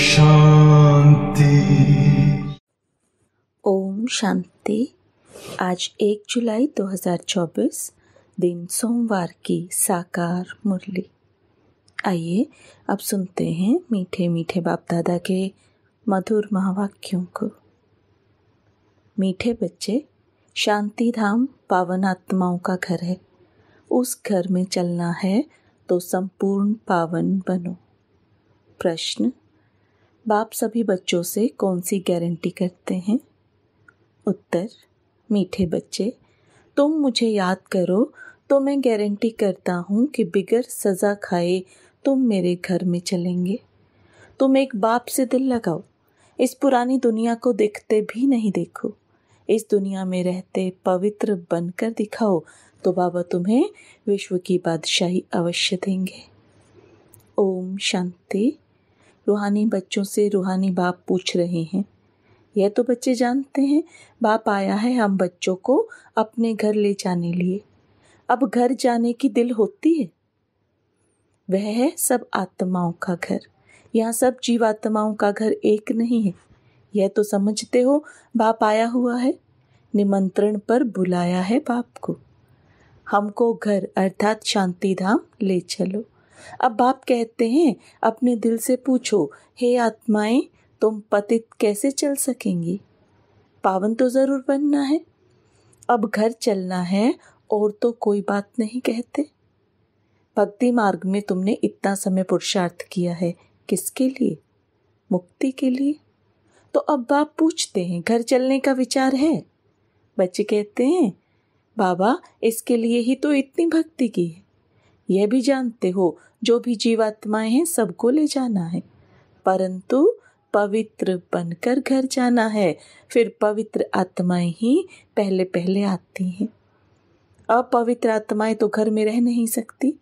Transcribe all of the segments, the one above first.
शांति ओम शांति आज 1 जुलाई 2024 दिन सोमवार की साकार मुरली आइए अब सुनते हैं मीठे मीठे बाप दादा के मधुर महावाक्यों को मीठे बच्चे शांति धाम पावन आत्माओं का घर है उस घर में चलना है तो संपूर्ण पावन बनो प्रश्न बाप सभी बच्चों से कौन सी गारंटी करते हैं उत्तर मीठे बच्चे तुम मुझे याद करो तो मैं गारंटी करता हूँ कि बिगर सज़ा खाए तुम मेरे घर में चलेंगे तुम एक बाप से दिल लगाओ इस पुरानी दुनिया को देखते भी नहीं देखो इस दुनिया में रहते पवित्र बनकर दिखाओ तो बाबा तुम्हें विश्व की बादशाही अवश्य देंगे ओम शांति रूहानी बच्चों से रूहानी बाप पूछ रहे हैं यह तो बच्चे जानते हैं बाप आया है हम बच्चों को अपने घर ले जाने लिए अब घर जाने की दिल होती है वह है सब आत्माओं का घर यहाँ सब जीवात्माओं का घर एक नहीं है यह तो समझते हो बाप आया हुआ है निमंत्रण पर बुलाया है बाप को हमको घर अर्थात शांति धाम ले चलो अब बाप कहते हैं अपने दिल से पूछो हे आत्माएं तुम पतित कैसे चल सकेंगी पावन तो ज़रूर बनना है अब घर चलना है और तो कोई बात नहीं कहते भक्ति मार्ग में तुमने इतना समय पुरुषार्थ किया है किसके लिए मुक्ति के लिए तो अब बाप पूछते हैं घर चलने का विचार है बच्चे कहते हैं बाबा इसके लिए ही तो इतनी भक्ति की है यह भी जानते हो जो भी जीवात्माएं हैं सबको ले जाना है परंतु पवित्र बनकर घर जाना है फिर पवित्र आत्माएं ही पहले पहले आती हैं अपवित्र आत्माएं तो घर में रह नहीं सकती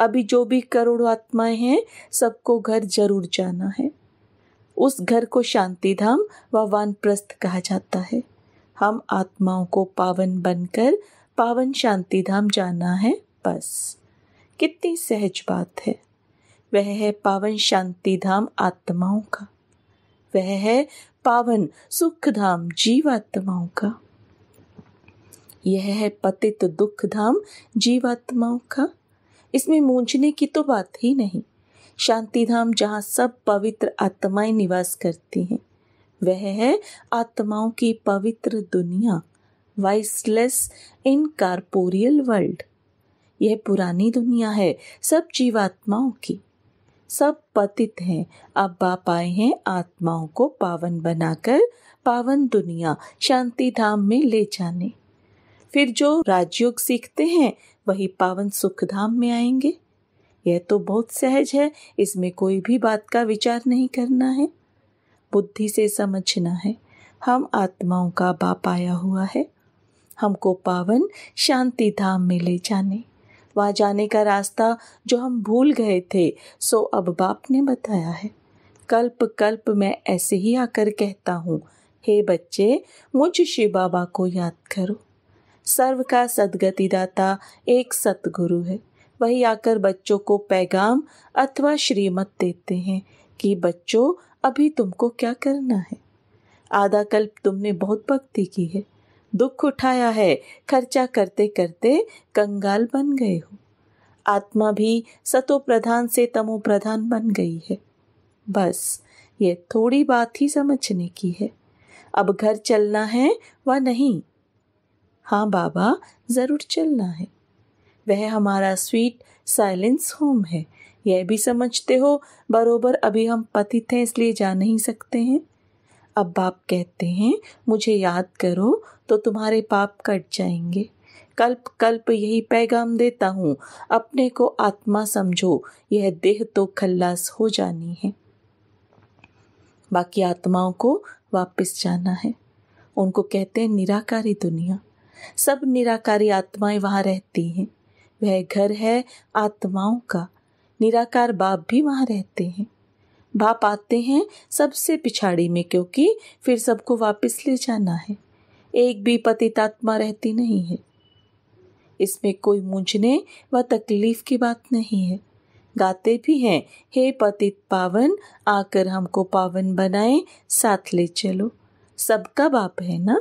अभी जो भी करोड़ों आत्माएं हैं सबको घर जरूर जाना है उस घर को शांति धाम व वानप्रस्थ कहा जाता है हम आत्माओं को पावन बनकर पावन शांति धाम जाना है बस कितनी सहज बात है वह है पावन शांति धाम आत्माओं का वह है पावन सुख धाम जीवात्माओं का यह है पतित दुख धाम जीवात्माओं का इसमें मूंझने की तो बात ही नहीं शांति धाम जहाँ सब पवित्र आत्माएं निवास करती हैं वह है आत्माओं की पवित्र दुनिया वाइसलेस इन कारपोरियल वर्ल्ड यह पुरानी दुनिया है सब जीवात्माओं की सब पतित हैं अब बाप आए हैं आत्माओं को पावन बनाकर पावन दुनिया शांति धाम में ले जाने फिर जो राजयोग सीखते हैं वही पावन सुख धाम में आएंगे यह तो बहुत सहज है इसमें कोई भी बात का विचार नहीं करना है बुद्धि से समझना है हम आत्माओं का बाप आया हुआ है हमको पावन शांति धाम में ले जाने वहाँ जाने का रास्ता जो हम भूल गए थे सो अब बाप ने बताया है कल्प कल्प मैं ऐसे ही आकर कहता हूँ हे बच्चे मुझ शिव बाबा को याद करो सर्व का सदगति दाता एक सतगुरु है वही आकर बच्चों को पैगाम अथवा श्रीमत देते हैं कि बच्चों अभी तुमको क्या करना है आधा कल्प तुमने बहुत भक्ति की है दुख उठाया है खर्चा करते करते कंगाल बन गए हो आत्मा भी सतो प्रधान से तमो प्रधान बन गई है बस ये थोड़ी बात ही समझने की है अब घर चलना है व नहीं हाँ बाबा ज़रूर चलना है वह हमारा स्वीट साइलेंस होम है यह भी समझते हो बरोबर अभी हम पतित हैं इसलिए जा नहीं सकते हैं अब बाप कहते हैं मुझे याद करो तो तुम्हारे पाप कट जाएंगे कल्प कल्प यही पैगाम देता हूँ अपने को आत्मा समझो यह देह तो खल्लास हो जानी है बाकी आत्माओं को वापस जाना है उनको कहते हैं निराकारी दुनिया सब निराकारी आत्माएं वहाँ रहती हैं वह घर है आत्माओं का निराकार बाप भी वहाँ रहते हैं बाप आते हैं सबसे पिछाड़ी में क्योंकि फिर सबको वापस ले जाना है एक भी पतितात्मा रहती नहीं है इसमें कोई मूझने व तकलीफ की बात नहीं है गाते भी हैं हे पतित पावन आकर हमको पावन बनाए साथ ले चलो सबका बाप है ना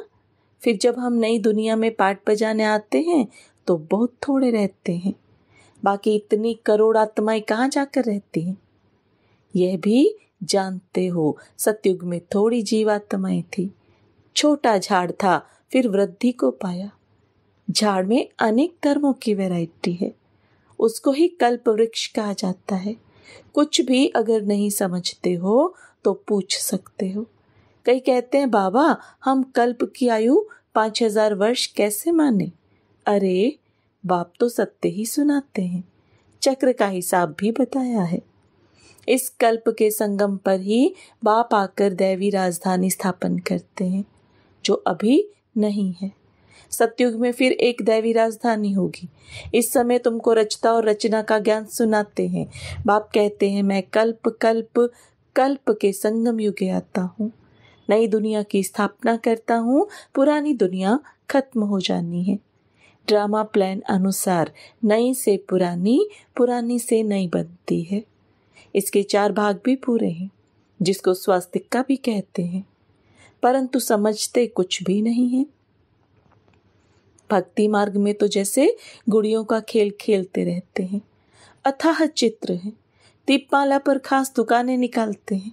फिर जब हम नई दुनिया में पाठ बजाने आते हैं तो बहुत थोड़े रहते हैं बाकी इतनी करोड़ आत्माएं कहाँ जाकर रहती हैं यह भी जानते हो सतयुग में थोड़ी जीवात्माएं थी छोटा झाड़ था फिर वृद्धि को पाया झाड़ में अनेक धर्मों की वैरायटी है उसको ही कल्प वृक्ष कहा जाता है कुछ भी अगर नहीं समझते हो तो पूछ सकते हो कई कहते हैं बाबा हम कल्प की आयु पाँच हजार वर्ष कैसे माने अरे बाप तो सत्य ही सुनाते हैं चक्र का हिसाब भी बताया है इस कल्प के संगम पर ही बाप आकर दैवी राजधानी स्थापन करते हैं जो अभी नहीं है सत्युग में फिर एक दैवी राजधानी होगी इस समय तुमको रचता और रचना का ज्ञान सुनाते हैं बाप कहते हैं मैं कल्प कल्प कल्प के संगम युगे आता हूँ नई दुनिया की स्थापना करता हूँ पुरानी दुनिया खत्म हो जानी है ड्रामा प्लान अनुसार नई से पुरानी पुरानी से नई बनती है इसके चार भाग भी पूरे हैं जिसको का भी कहते हैं परंतु समझते कुछ भी नहीं है भक्ति मार्ग में तो जैसे गुड़ियों का खेल खेलते रहते हैं अथाह चित्र हैं दीपमाला पर खास दुकानें निकालते हैं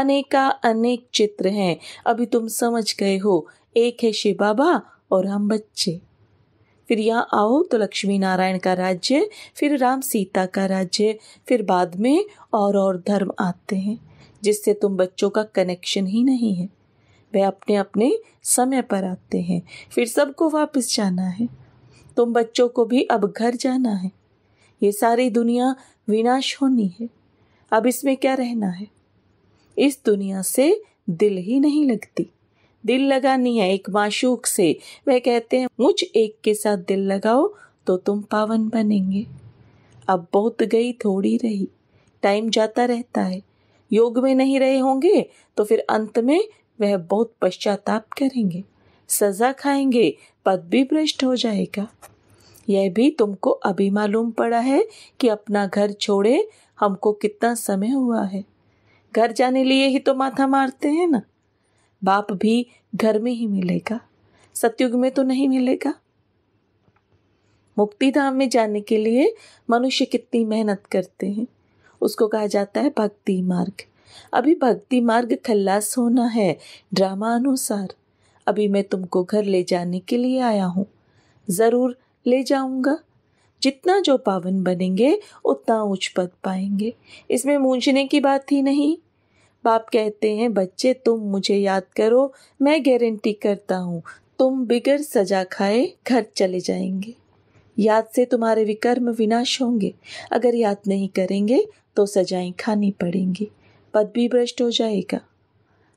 अनेका अनेक चित्र हैं अभी तुम समझ गए हो एक है शिव बाबा और हम बच्चे फिर यहाँ आओ तो लक्ष्मी नारायण का राज्य फिर राम सीता का राज्य फिर बाद में और और धर्म आते हैं जिससे तुम बच्चों का कनेक्शन ही नहीं है वह अपने अपने समय पर आते हैं फिर सबको वापस जाना है तुम बच्चों को भी अब घर जाना है ये सारी दुनिया विनाश होनी है अब इसमें क्या रहना है इस दुनिया से दिल ही नहीं लगती दिल लगानी है एक माशूक से वह कहते हैं मुझ एक के साथ दिल लगाओ तो तुम पावन बनेंगे अब बहुत गई थोड़ी रही टाइम जाता रहता है योग में नहीं रहे होंगे तो फिर अंत में वह बहुत पश्चाताप करेंगे सजा खाएंगे पद भी भ्रष्ट हो जाएगा यह भी तुमको अभी मालूम पड़ा है कि अपना घर छोड़े हमको कितना समय हुआ है घर जाने लिए ही तो माथा मारते हैं ना बाप भी घर में ही मिलेगा सत्युग में तो नहीं मिलेगा मुक्ति धाम में जाने के लिए मनुष्य कितनी मेहनत करते हैं उसको कहा जाता है भक्ति मार्ग अभी भक्ति मार्ग खल्लास होना है ड्रामा अनुसार अभी मैं तुमको घर ले जाने के लिए आया हूँ ज़रूर ले जाऊंगा जितना जो पावन बनेंगे उतना उच्च पद पाएंगे इसमें मूंझने की बात ही नहीं बाप कहते हैं बच्चे तुम मुझे याद करो मैं गारंटी करता हूँ तुम बिगर सजा खाए घर चले जाएंगे याद से तुम्हारे विकर्म विनाश होंगे अगर याद नहीं करेंगे तो सजाएं खानी पड़ेंगी पद भी भ्रष्ट हो जाएगा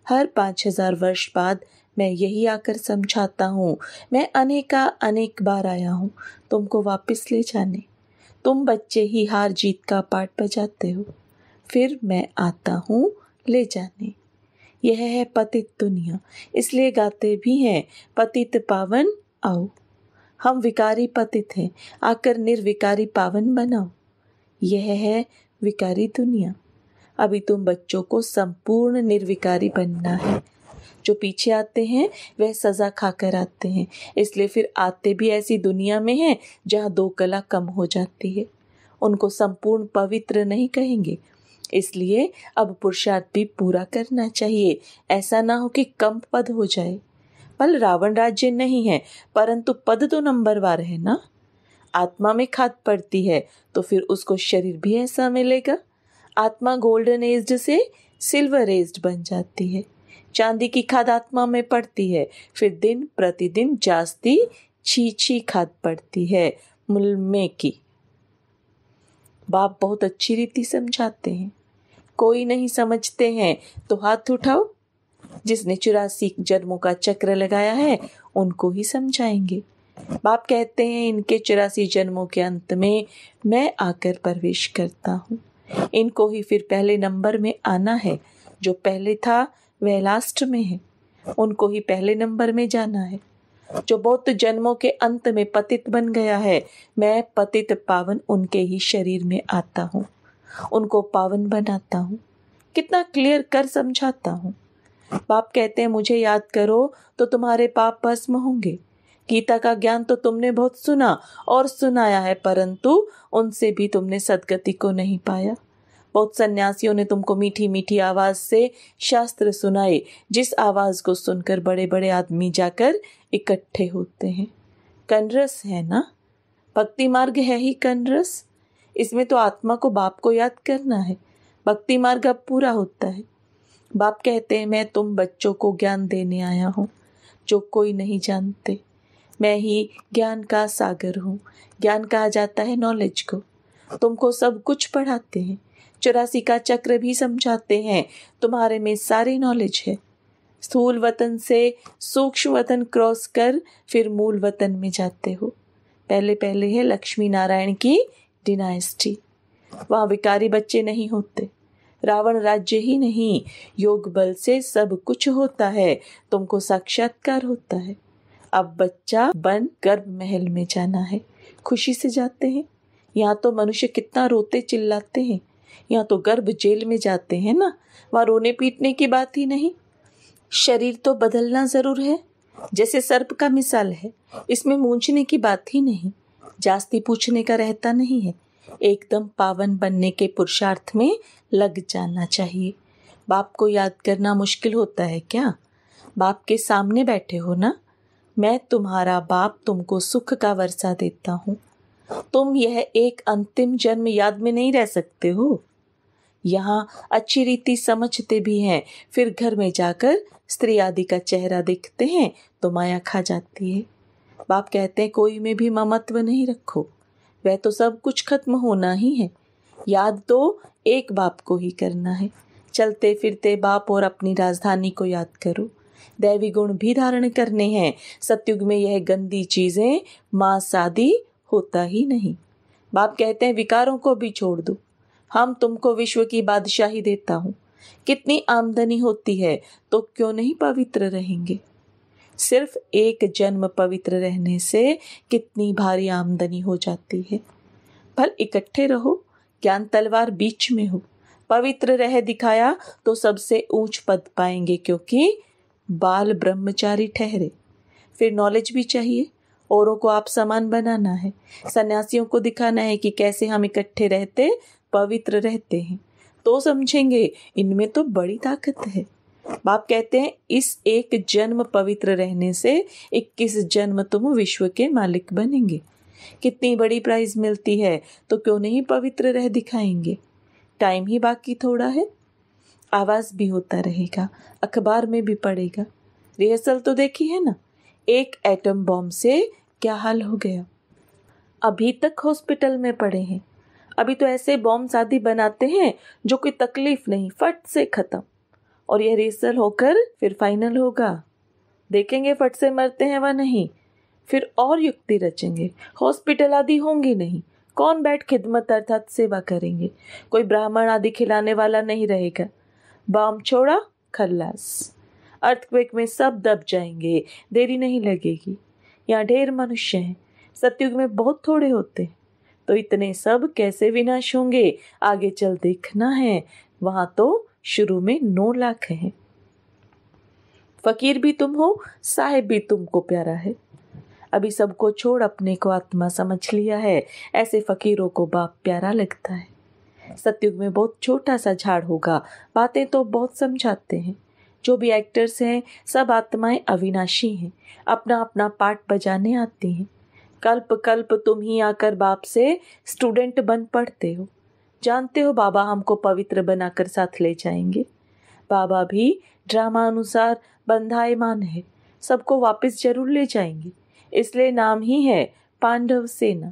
हर पाँच हजार वर्ष बाद मैं यही आकर समझाता हूँ मैं अनेका अनेक बार आया हूँ तुमको वापस ले जाने तुम बच्चे ही हार जीत का पाठ बजाते हो फिर मैं आता हूँ ले जाने यह है पतित दुनिया इसलिए गाते भी हैं पतित पावन आओ हम विकारी पतित हैं आकर निर्विकारी पावन बनाओ यह है विकारी दुनिया अभी तुम बच्चों को संपूर्ण निर्विकारी बनना है जो पीछे आते हैं वह सज़ा खाकर आते हैं इसलिए फिर आते भी ऐसी दुनिया में हैं जहाँ दो कला कम हो जाती है उनको संपूर्ण पवित्र नहीं कहेंगे इसलिए अब पुरुषार्थ भी पूरा करना चाहिए ऐसा ना हो कि कम पद हो जाए पल रावण राज्य नहीं है परंतु पद तो नंबरवार है ना आत्मा में खाद पड़ती है तो फिर उसको शरीर भी ऐसा मिलेगा आत्मा गोल्डन एज्ड से सिल्वर एज्ड बन जाती है चांदी की खाद आत्मा में पड़ती है फिर दिन प्रतिदिन जास्ती छी छी खाद पड़ती है मुलमे की बाप बहुत अच्छी रीति समझाते हैं कोई नहीं समझते हैं तो हाथ उठाओ जिसने चुरासी जन्मों का चक्र लगाया है उनको ही समझाएंगे बाप कहते हैं इनके चुरासी जन्मों के अंत में मैं आकर प्रवेश करता हूँ इनको ही फिर पहले नंबर में आना है जो पहले था वह लास्ट में है उनको ही पहले नंबर में जाना है जो बहुत जन्मों के अंत में पतित बन गया है मैं पतित पावन उनके ही शरीर में आता हूँ उनको पावन बनाता हूँ कितना क्लियर कर समझाता हूँ बाप कहते हैं मुझे याद करो तो तुम्हारे पाप भस्म होंगे गीता का ज्ञान तो तुमने बहुत सुना और सुनाया है परंतु उनसे भी तुमने सदगति को नहीं पाया बहुत सन्यासियों ने तुमको मीठी मीठी आवाज से शास्त्र सुनाए जिस आवाज को सुनकर बड़े बड़े आदमी जाकर इकट्ठे होते हैं कनरस है ना भक्ति मार्ग है ही कनरस इसमें तो आत्मा को बाप को याद करना है भक्ति मार्ग अब पूरा होता है बाप कहते हैं मैं तुम बच्चों को ज्ञान देने आया हूँ जो कोई नहीं जानते मैं ही ज्ञान का सागर हूँ ज्ञान कहा जाता है नॉलेज को तुमको सब कुछ पढ़ाते हैं चौरासी का चक्र भी समझाते हैं तुम्हारे में सारी नॉलेज है स्थूल वतन से सूक्ष्म वतन क्रॉस कर फिर मूल वतन में जाते हो पहले पहले है लक्ष्मी नारायण की डिनाइस्टी वहाँ विकारी बच्चे नहीं होते रावण राज्य ही नहीं योग बल से सब कुछ होता है तुमको साक्षात्कार होता है अब बच्चा बन गर्भ महल में जाना है खुशी से जाते हैं यहाँ तो मनुष्य कितना रोते चिल्लाते हैं यहाँ तो गर्भ जेल में जाते हैं ना वहाँ रोने पीटने की बात ही नहीं शरीर तो बदलना ज़रूर है जैसे सर्प का मिसाल है इसमें मूंछने की बात ही नहीं जास्ती पूछने का रहता नहीं है एकदम पावन बनने के पुरुषार्थ में लग जाना चाहिए बाप को याद करना मुश्किल होता है क्या बाप के सामने बैठे हो ना मैं तुम्हारा बाप तुमको सुख का वर्षा देता हूँ तुम यह एक अंतिम जन्म याद में नहीं रह सकते हो यहाँ अच्छी रीति समझते भी हैं फिर घर में जाकर स्त्री आदि का चेहरा देखते हैं तो माया खा जाती है बाप कहते हैं कोई में भी ममत्व नहीं रखो वह तो सब कुछ खत्म होना ही है याद तो एक बाप को ही करना है चलते फिरते बाप और अपनी राजधानी को याद करो दैवी गुण भी धारण करने हैं सत्युग में यह गंदी चीज़ें माँ शादी होता ही नहीं बाप कहते हैं विकारों को भी छोड़ दो हम तुमको विश्व की बादशाही देता हूँ कितनी आमदनी होती है तो क्यों नहीं पवित्र रहेंगे सिर्फ एक जन्म पवित्र रहने से कितनी भारी आमदनी हो जाती है भल इकट्ठे रहो ज्ञान तलवार बीच में हो पवित्र रह दिखाया तो सबसे ऊंच पद पाएंगे क्योंकि बाल ब्रह्मचारी ठहरे फिर नॉलेज भी चाहिए औरों को आप समान बनाना है सन्यासियों को दिखाना है कि कैसे हम इकट्ठे रहते पवित्र रहते हैं तो समझेंगे इनमें तो बड़ी ताकत है बाप कहते हैं इस एक जन्म पवित्र रहने से इक्कीस जन्म तुम विश्व के मालिक बनेंगे कितनी बड़ी प्राइज मिलती है तो क्यों नहीं पवित्र रह दिखाएंगे टाइम ही बाकी थोड़ा है आवाज़ भी होता रहेगा अखबार में भी पड़ेगा रिहर्सल तो देखी है ना एक एटम बॉम्ब से क्या हाल हो गया अभी तक हॉस्पिटल में पड़े हैं अभी तो ऐसे बॉम्ब शादी बनाते हैं जो कोई तकलीफ नहीं फट से ख़त्म और यह रिहर्सल होकर फिर फाइनल होगा देखेंगे फट से मरते हैं वह नहीं फिर और युक्ति रचेंगे हॉस्पिटल आदि होंगे नहीं कौन बैठ खिदमत अर्थात सेवा करेंगे कोई ब्राह्मण आदि खिलाने वाला नहीं रहेगा बाम छोड़ा खल्लास अर्थक्वेक में सब दब जाएंगे देरी नहीं लगेगी यहाँ ढेर मनुष्य हैं सत्युग में बहुत थोड़े होते हैं तो इतने सब कैसे विनाश होंगे आगे चल देखना है वहाँ तो शुरू में नौ लाख हैं फकीर भी तुम हो साहेब भी तुमको प्यारा है अभी सबको छोड़ अपने को आत्मा समझ लिया है ऐसे फकीरों को बाप प्यारा लगता है सत्युग में बहुत छोटा सा झाड़ होगा बातें तो बहुत समझाते हैं जो भी एक्टर्स हैं सब आत्माएं अविनाशी हैं अपना अपना पार्ट बजाने आती हैं कल्प कल्प तुम ही आकर बाप से स्टूडेंट बन पढ़ते हो जानते हो बाबा हमको पवित्र बनाकर साथ ले जाएंगे बाबा भी ड्रामा अनुसार बंधायमान है सबको वापस जरूर ले जाएंगे इसलिए नाम ही है पांडव सेना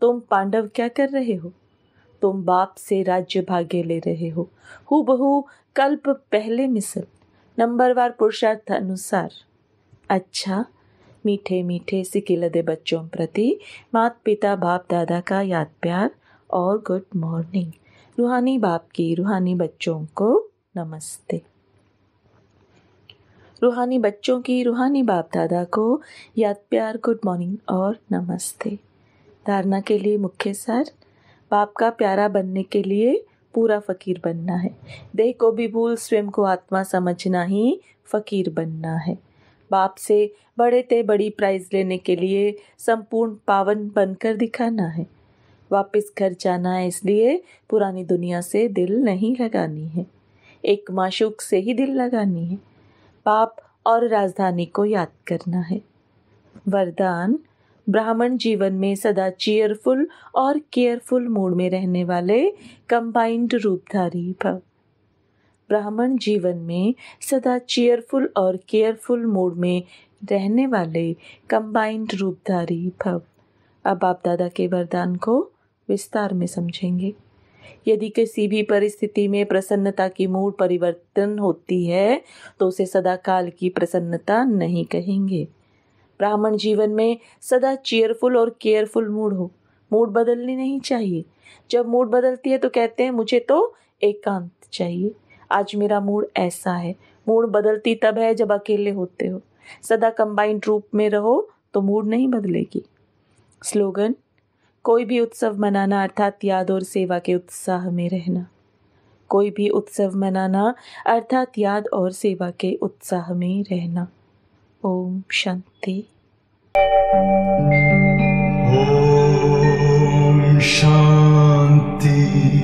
तुम पांडव क्या कर रहे हो तुम बाप से राज्य भाग्य ले रहे हो हु बहू कल्प पहले मिसल नंबरवार पुरुषार्थ अनुसार अच्छा मीठे मीठे सिकिलदे बच्चों प्रति मात पिता बाप दादा का याद प्यार और गुड मॉर्निंग रूहानी बाप की रूहानी बच्चों को नमस्ते रूहानी बच्चों की रूहानी बाप दादा को याद प्यार गुड मॉर्निंग और नमस्ते धारणा के लिए मुख्य सर बाप का प्यारा बनने के लिए पूरा फकीर बनना है देह को भी भूल स्वयं को आत्मा समझना ही फकीर बनना है बाप से बड़े ते बड़ी प्राइज लेने के लिए संपूर्ण पावन बनकर दिखाना है वापस घर जाना है इसलिए पुरानी दुनिया से दिल नहीं लगानी है एक माशूक से ही दिल लगानी है पाप और राजधानी को याद करना है वरदान ब्राह्मण जीवन में सदा चेयरफुल और केयरफुल मूड में रहने वाले कंबाइंड रूपधारी भव ब्राह्मण जीवन में सदा चेयरफुल और केयरफुल मूड में रहने वाले कंबाइंड रूपधारी भव अब आप दादा के वरदान को विस्तार में समझेंगे यदि किसी भी परिस्थिति में प्रसन्नता की मूड परिवर्तन होती है तो उसे सदाकाल की प्रसन्नता नहीं कहेंगे ब्राह्मण जीवन में सदा चेयरफुल और केयरफुल मूड हो मूड बदलनी नहीं चाहिए जब मूड बदलती है तो कहते हैं मुझे तो एकांत एक चाहिए आज मेरा मूड ऐसा है मूड बदलती तब है जब अकेले होते हो सदा कंबाइंड रूप में रहो तो मूड नहीं बदलेगी स्लोगन कोई भी उत्सव मनाना अर्थात याद और सेवा के उत्साह में रहना कोई भी उत्सव मनाना अर्थात याद और सेवा के उत्साह में रहना ओम शांति ओम शांति